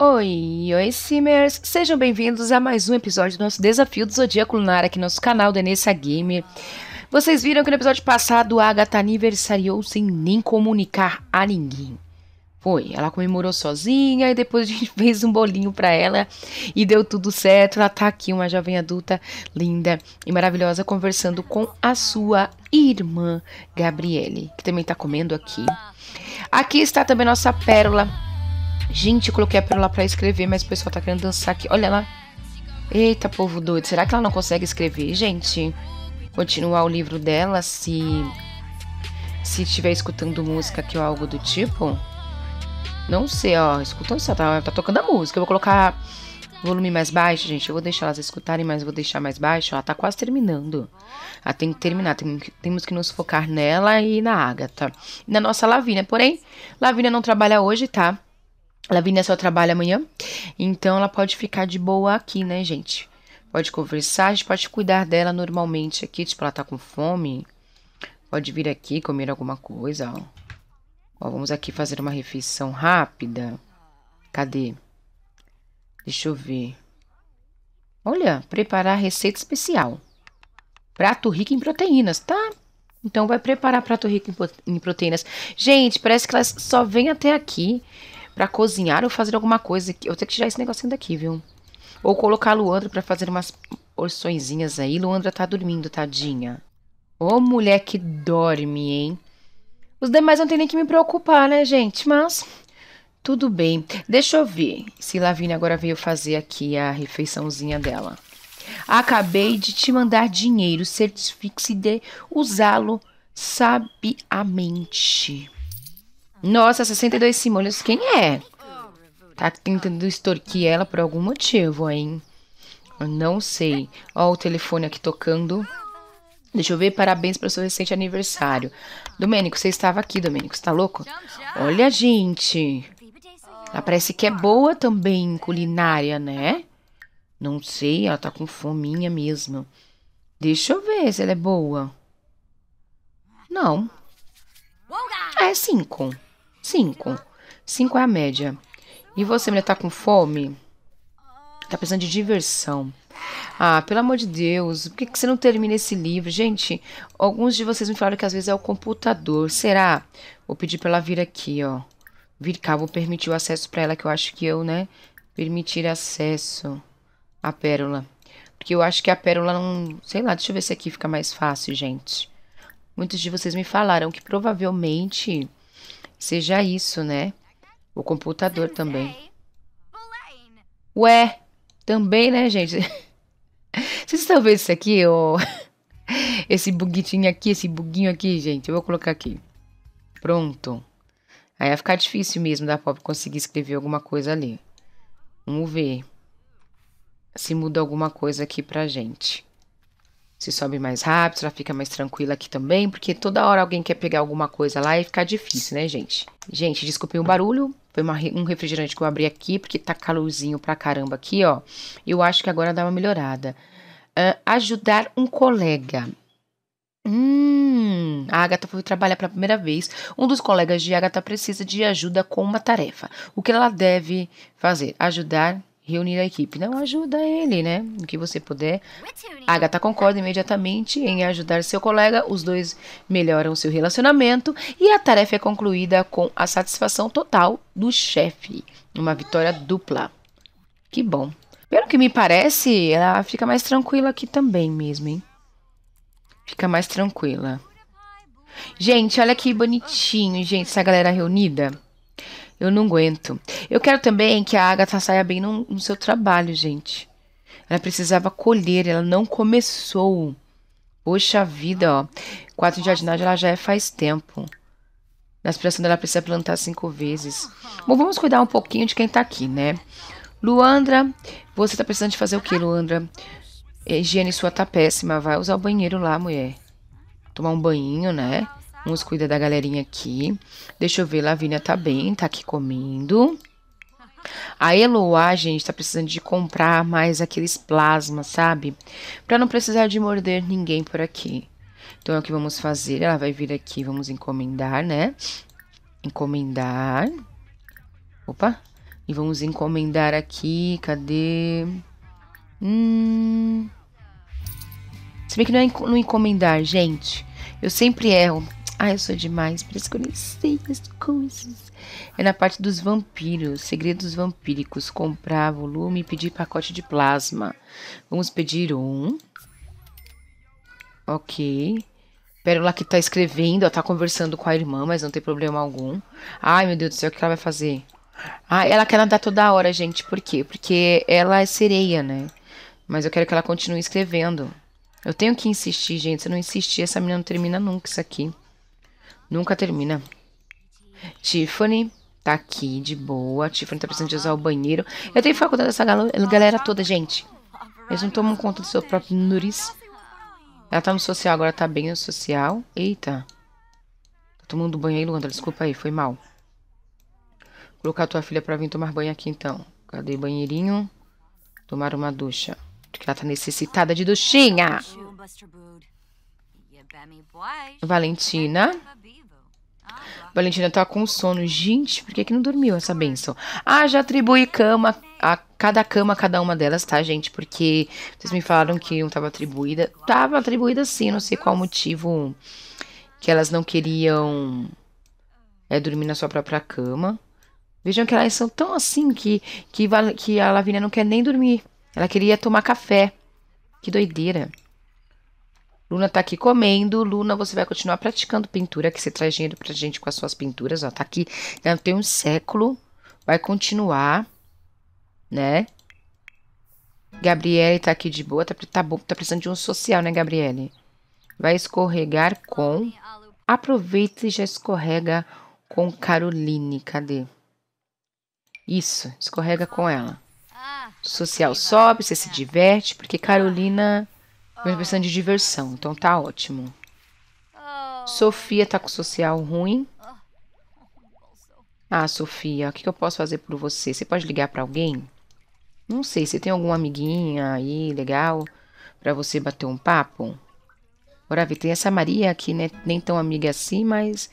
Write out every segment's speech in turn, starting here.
Oi, oi Simmers! Sejam bem-vindos a mais um episódio do nosso Desafio do Zodíaco Lunar aqui no nosso canal Denessa Nessa Gamer. Vocês viram que no episódio passado a Agatha aniversariou sem nem comunicar a ninguém. Foi, ela comemorou sozinha e depois a gente fez um bolinho para ela e deu tudo certo. Ela tá aqui, uma jovem adulta linda e maravilhosa, conversando com a sua irmã Gabriele, que também tá comendo aqui. Aqui está também nossa pérola Gente, eu coloquei a pérola pra escrever, mas o pessoal tá querendo dançar aqui. Olha lá. Eita, povo doido. Será que ela não consegue escrever, gente? Continuar o livro dela se... Se estiver escutando música aqui ou algo do tipo. Não sei, ó. Escutando, ela tá, tá tocando a música. Eu vou colocar volume mais baixo, gente. Eu vou deixar elas escutarem, mas vou deixar mais baixo. Ela tá quase terminando. Ela ah, tem que terminar. Tem temos que nos focar nela e na Agatha. E na nossa Lavina. Porém, Lavina não trabalha hoje, tá? Lavínia é só trabalha amanhã, então ela pode ficar de boa aqui, né, gente? Pode conversar, a gente pode cuidar dela normalmente aqui, tipo, ela tá com fome. Pode vir aqui comer alguma coisa, ó. Ó, vamos aqui fazer uma refeição rápida. Cadê? Deixa eu ver. Olha, preparar receita especial. Prato rico em proteínas, tá? Então vai preparar prato rico em proteínas. Gente, parece que elas só vêm até aqui para cozinhar ou fazer alguma coisa. Eu tenho que tirar esse negocinho daqui, viu? Ou colocar a Luandra pra fazer umas porçõezinhas aí. Luandra tá dormindo, tadinha. Ô, oh, mulher que dorme, hein? Os demais não tem nem que me preocupar, né, gente? Mas tudo bem. Deixa eu ver se Lavínia agora veio fazer aqui a refeiçãozinha dela. Acabei de te mandar dinheiro. Certifique-se de usá-lo sabiamente. Nossa, 62 Simolhas, quem é? Tá tentando extorquir ela por algum motivo, hein? Eu não sei. Ó, o telefone aqui tocando. Deixa eu ver, parabéns para seu recente aniversário. Domênico, você estava aqui, Domênico, você tá louco? Olha, gente. Ela parece que é boa também em culinária, né? Não sei, ela tá com fominha mesmo. Deixa eu ver se ela é boa. Não. É cinco. Cinco. Cinco é a média. E você, mulher, tá com fome? Tá precisando de diversão. Ah, pelo amor de Deus, por que, que você não termina esse livro? Gente, alguns de vocês me falaram que às vezes é o computador. Será? Vou pedir pra ela vir aqui, ó. Vir cá, vou permitir o acesso pra ela, que eu acho que eu, né? Permitir acesso à pérola. Porque eu acho que a pérola não... Sei lá, deixa eu ver se aqui fica mais fácil, gente. Muitos de vocês me falaram que provavelmente Seja isso, né? O computador também. Ué, também, né, gente? Vocês estão vendo isso aqui? Oh? Esse buguitinho aqui, esse buguinho aqui, gente. Eu vou colocar aqui. Pronto. Aí vai ficar difícil mesmo da Pop conseguir escrever alguma coisa ali. Vamos ver se muda alguma coisa aqui pra gente se sobe mais rápido, ela fica mais tranquila aqui também, porque toda hora alguém quer pegar alguma coisa lá e ficar difícil, né, gente? Gente, desculpem o hum. barulho, foi uma, um refrigerante que eu abri aqui, porque tá calorzinho pra caramba aqui, ó. Eu acho que agora dá uma melhorada. Uh, ajudar um colega. Hum, a Agatha foi trabalhar pela primeira vez. Um dos colegas de Agatha precisa de ajuda com uma tarefa. O que ela deve fazer? Ajudar reunir a equipe. Não ajuda ele, né? O que você puder. Agatha concorda imediatamente em ajudar seu colega, os dois melhoram seu relacionamento e a tarefa é concluída com a satisfação total do chefe. Uma vitória dupla. Que bom. Pelo que me parece, ela fica mais tranquila aqui também mesmo, hein? Fica mais tranquila. Gente, olha que bonitinho, gente, essa galera reunida. Eu não aguento. Eu quero também que a Agatha saia bem no, no seu trabalho, gente. Ela precisava colher, ela não começou. Poxa vida, ó. Quatro de jardinagem ela já é faz tempo. Na aspiração dela precisa plantar cinco vezes. Bom, vamos cuidar um pouquinho de quem tá aqui, né? Luandra, você tá precisando de fazer o que, Luandra? higiene sua tá péssima. Vai usar o banheiro lá, mulher. Tomar um banhinho, né? Vamos cuidar da galerinha aqui. Deixa eu ver, Lavínia tá bem, tá aqui comendo. A Eloá, gente, tá precisando de comprar mais aqueles plasmas, sabe? Pra não precisar de morder ninguém por aqui. Então é o que vamos fazer. Ela vai vir aqui, vamos encomendar, né? Encomendar. Opa. E vamos encomendar aqui. Cadê? Hum... Se bem que não é encomendar, gente. Eu sempre erro. Ah, eu sou demais, por isso que eu nem sei as coisas. É na parte dos vampiros, segredos vampíricos. Comprar volume e pedir pacote de plasma. Vamos pedir um. Ok. Pérola que tá escrevendo, ela tá conversando com a irmã, mas não tem problema algum. Ai, meu Deus do céu, o que ela vai fazer? Ah, ela quer nadar toda hora, gente. Por quê? Porque ela é sereia, né? Mas eu quero que ela continue escrevendo. Eu tenho que insistir, gente. Se eu não insistir, essa menina não termina nunca isso aqui. Nunca termina. Tiffany tá aqui de boa. Tiffany tá precisando de usar o banheiro. Eu tenho faculdade dessa galera toda, gente. Eles não tomam conta do seu próprio nuriz. Ela tá no social, agora tá bem no social. Eita. Tá tomando banho aí, Luanda. Desculpa aí, foi mal. Vou colocar tua filha pra vir tomar banho aqui, então. Cadê o banheirinho? Tomar uma ducha. Porque ela tá necessitada de duchinha. Valentina. Ah, Valentina tá com sono. Gente, por que, que não dormiu essa benção? Ah, já atribui cama a cada cama, a cada uma delas, tá, gente? Porque vocês me falaram que não tava atribuída. Tava atribuída sim, não sei qual motivo que elas não queriam é, dormir na sua própria cama. Vejam que elas são tão assim que, que, que a Lavínia não quer nem dormir. Ela queria tomar café. Que doideira. Luna tá aqui comendo. Luna, você vai continuar praticando pintura, que você traz dinheiro pra gente com as suas pinturas, ó. Tá aqui, já tem um século. Vai continuar, né? Gabriele tá aqui de boa. Tá, tá, tá precisando de um social, né, Gabriele? Vai escorregar com... Aproveita e já escorrega com Caroline. Cadê? Isso, escorrega com ela. Social sobe, você se diverte, porque Carolina mas precisando de diversão, então tá ótimo. Oh. Sofia tá com social ruim. Ah, Sofia, o que, eu posso fazer por você? Você pode ligar para alguém? Não sei, você tem alguma amiguinha aí legal para você bater um papo? ver, tem essa Maria aqui, né? Nem tão amiga assim, mas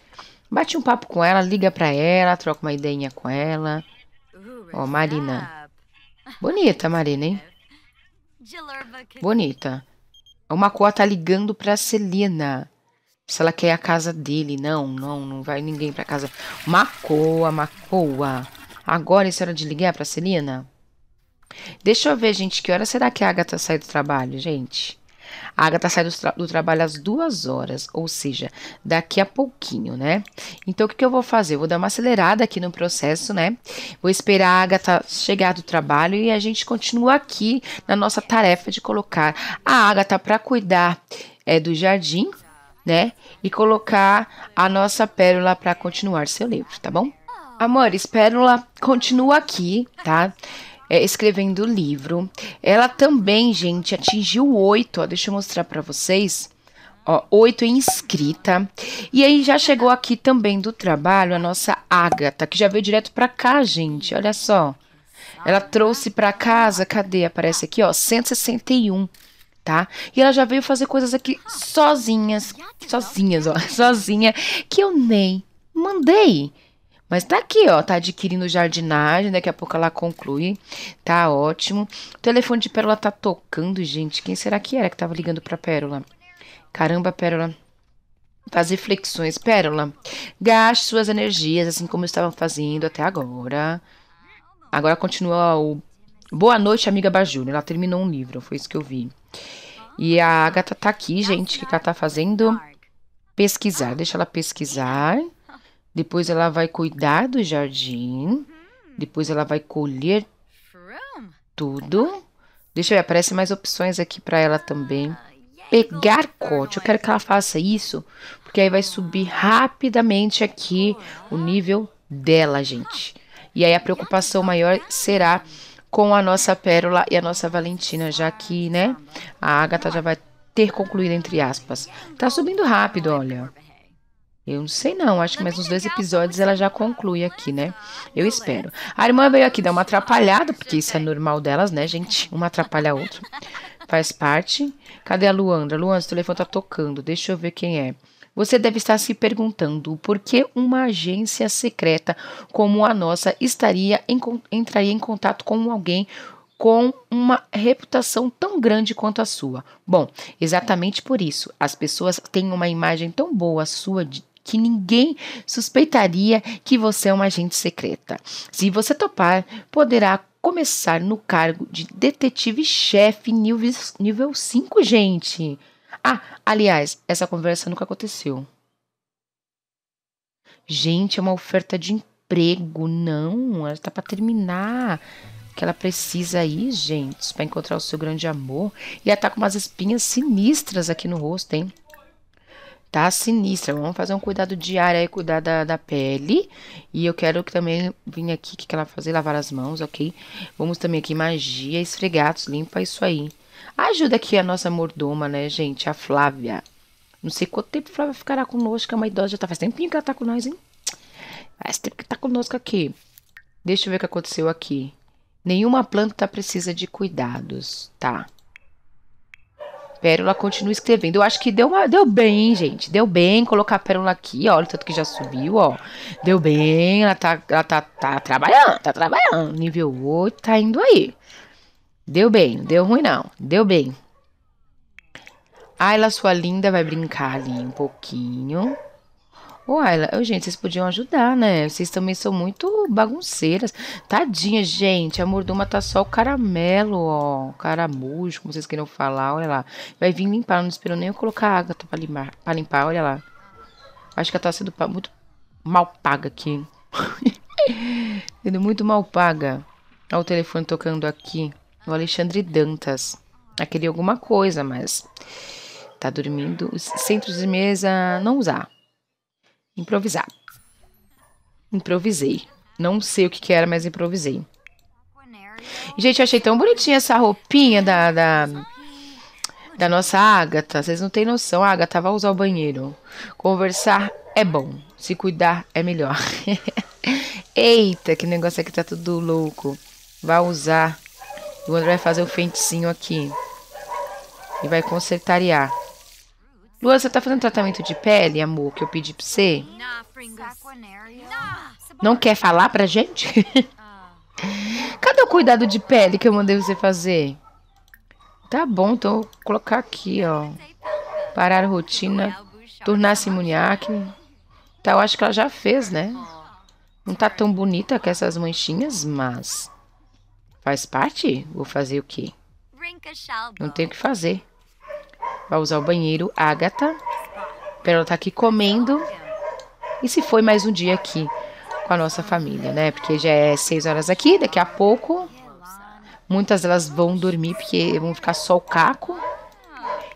bate um papo com ela, liga para ela, troca uma ideinha com ela. Ó, Marina. Bonita, Marina, hein? Bonita. O Makoa tá ligando pra Celina. Se ela quer a casa dele. Não, não, não vai ninguém pra casa. Makoa, Makoa. Agora é hora de ligar pra Celina? Deixa eu ver, gente, que hora será que a Agatha sai do trabalho, gente? A Agatha sai do, tra do, trabalho às duas horas, ou seja, daqui a pouquinho, né? Então, o que, que eu vou fazer? Eu vou dar uma acelerada aqui no processo, né? Vou esperar a Agatha chegar do trabalho e a gente continua aqui na nossa tarefa de colocar a Agatha para cuidar é, do jardim, né? E colocar a nossa pérola para continuar seu livro, tá bom? Amores, pérola continua aqui, tá? é, escrevendo o livro. Ela também, gente, atingiu oito, deixa eu mostrar para vocês. oito em escrita. E aí já chegou aqui também do trabalho a nossa Agatha, que já veio direto para cá, gente. Olha só. Ela trouxe para casa, cadê? Aparece aqui, ó, 161 tá? E ela já veio fazer coisas aqui sozinhas, sozinhas, ó, sozinha, que eu nem mandei. Mas tá aqui, ó, tá adquirindo jardinagem, daqui a pouco ela conclui. Tá ótimo. O telefone de Pérola tá tocando, gente. Quem será que era que tava ligando pra Pérola? Caramba, Pérola. Faz reflexões. Pérola, gaste suas energias, assim como estavam fazendo até agora. Agora continua o Boa Noite, Amiga Bajuna. Ela terminou um livro, foi isso que eu vi. E a Agatha tá aqui, gente. O que ela tá fazendo? Pesquisar. Deixa ela pesquisar. Depois ela vai cuidar do jardim. Depois ela vai colher tudo. Deixa eu ver, aparecem mais opções aqui para ela também. Ah, Pegar corte. Eu quero que ela faça isso, porque aí vai subir rapidamente aqui o nível dela, gente. E aí a preocupação maior será com a nossa Pérola e a nossa Valentina, já que, né, a Agatha já vai ter concluído, entre aspas. Tá subindo rápido, olha. Eu não sei não, acho que mais uns dois episódios ela já conclui né, aqui, né? Eu espero. A irmã veio aqui dar uma atrapalhada, porque isso é normal delas, né, gente? Uma atrapalha a outra. Faz parte. Cadê a Luandra? Luandra, seu telefone tá tocando. Deixa eu ver quem é. Você deve estar se perguntando por que uma agência secreta como a nossa estaria em, entraria em contato com alguém com uma reputação tão grande quanto a sua. Bom, exatamente por isso, as pessoas têm uma imagem tão boa sua de, que ninguém suspeitaria que você é uma agente secreta. Se você topar, poderá começar no cargo de detetive-chefe nível, 5, gente. Ah, aliás, essa conversa nunca aconteceu. Gente, é uma oferta de emprego, não. Ela tá para terminar. Que ela precisa aí, gente, para encontrar o seu grande amor. E ela tá com umas espinhas sinistras aqui no rosto, hein? Tá sinistra. Vamos fazer um cuidado diário aí, cuidar da, da pele. E eu quero que também vim aqui, o que, que ela fazer? Lavar as mãos, ok? Vamos também aqui, magia, esfregatos, limpa isso aí. Ajuda aqui a nossa mordoma, né, gente? A Flávia. Não sei quanto tempo a Flávia ficará conosco, é uma idosa, já tá faz tempinho que ela tá com nós, hein? Faz tempo que tá conosco aqui. Deixa eu ver o que aconteceu aqui. Nenhuma planta precisa de cuidados, tá? Pérola continua escrevendo. Eu acho que deu, uma, deu bem, gente. Deu bem colocar a Pérola aqui, ó. Olha o tanto que já subiu, ó. Deu bem. Ela tá, ela tá, tá trabalhando, tá trabalhando. Nível 8 tá indo aí. Deu bem, não deu ruim não. Deu bem. ai ela sua linda, vai brincar ali um pouquinho. Ô, Ayla, eu, gente, vocês podiam ajudar, né? Vocês também são muito bagunceiras. Tadinha, gente, a mordoma tá só o caramelo, ó. Caramujo, como vocês queiram falar, olha lá. Vai vir limpar, não esperou nem eu colocar água tá, pra limpar, pra limpar olha lá. Acho que ela tá sendo muito mal paga aqui. sendo muito mal paga. Olha o telefone tocando aqui. O Alexandre Dantas. Ah, queria alguma coisa, mas... Tá dormindo. Centros de mesa, não usar. Improvisar. Improvisei. Não sei o que, que era, mas improvisei. Gente, eu achei tão bonitinha essa roupinha da, da, da nossa Agatha. Vocês não têm noção. A Agatha, vai usar o banheiro. Conversar é bom. Se cuidar é melhor. Eita, que negócio aqui tá tudo louco. Vai usar. O André vai fazer o um aqui. E vai consertariar. Lua, você tá fazendo tratamento de pele, amor, que eu pedi pra você? Não quer falar pra gente? Cadê o cuidado de pele que eu mandei você fazer? Tá bom, então vou colocar aqui, ó. Parar a rotina, tornar-se imuniac. Tá, eu acho que ela já fez, né? Não tá tão bonita com essas manchinhas, mas... Faz parte? Vou fazer o quê? Não tem o que fazer. Vai usar o banheiro. Agatha. Ela tá aqui comendo. E se foi mais um dia aqui com a nossa família, né? Porque já é seis horas aqui, daqui a pouco. Muitas delas vão dormir porque vão ficar só o caco.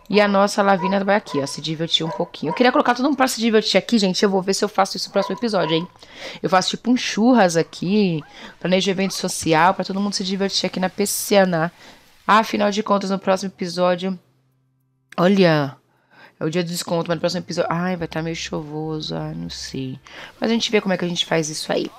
E a nossa Lavina vai aqui, ó, se divertir um pouquinho. Eu queria colocar todo mundo pra se divertir aqui, gente. Eu vou ver se eu faço isso no próximo episódio, hein? Eu faço tipo um churras aqui, planejo evento social, para todo mundo se divertir aqui na piscina. Afinal de contas, no próximo episódio, Olha, é o dia do desconto, mas no próximo episódio. Ai, vai estar tá meio chuvoso, ai, não sei. Mas a gente vê como é que a gente faz isso aí.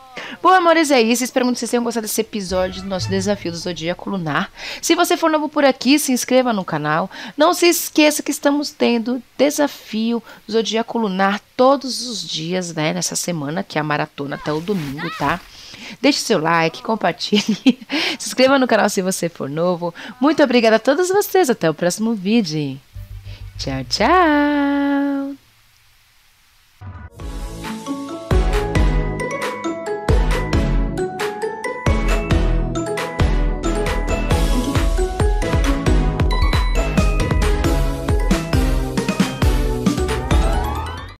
Bom, amores, é isso. Espero muito que vocês tenham gostado desse episódio do nosso desafio do Zodíaco Lunar. Se você for novo por aqui, se inscreva no canal. Não se esqueça que estamos tendo desafio Zodíaco Lunar todos os dias, né? Nessa semana, que é a maratona até o domingo, tá? Deixe seu like, compartilhe, se inscreva no canal se você for novo. Muito obrigada a todos vocês. Até o próximo vídeo. ciao ciao。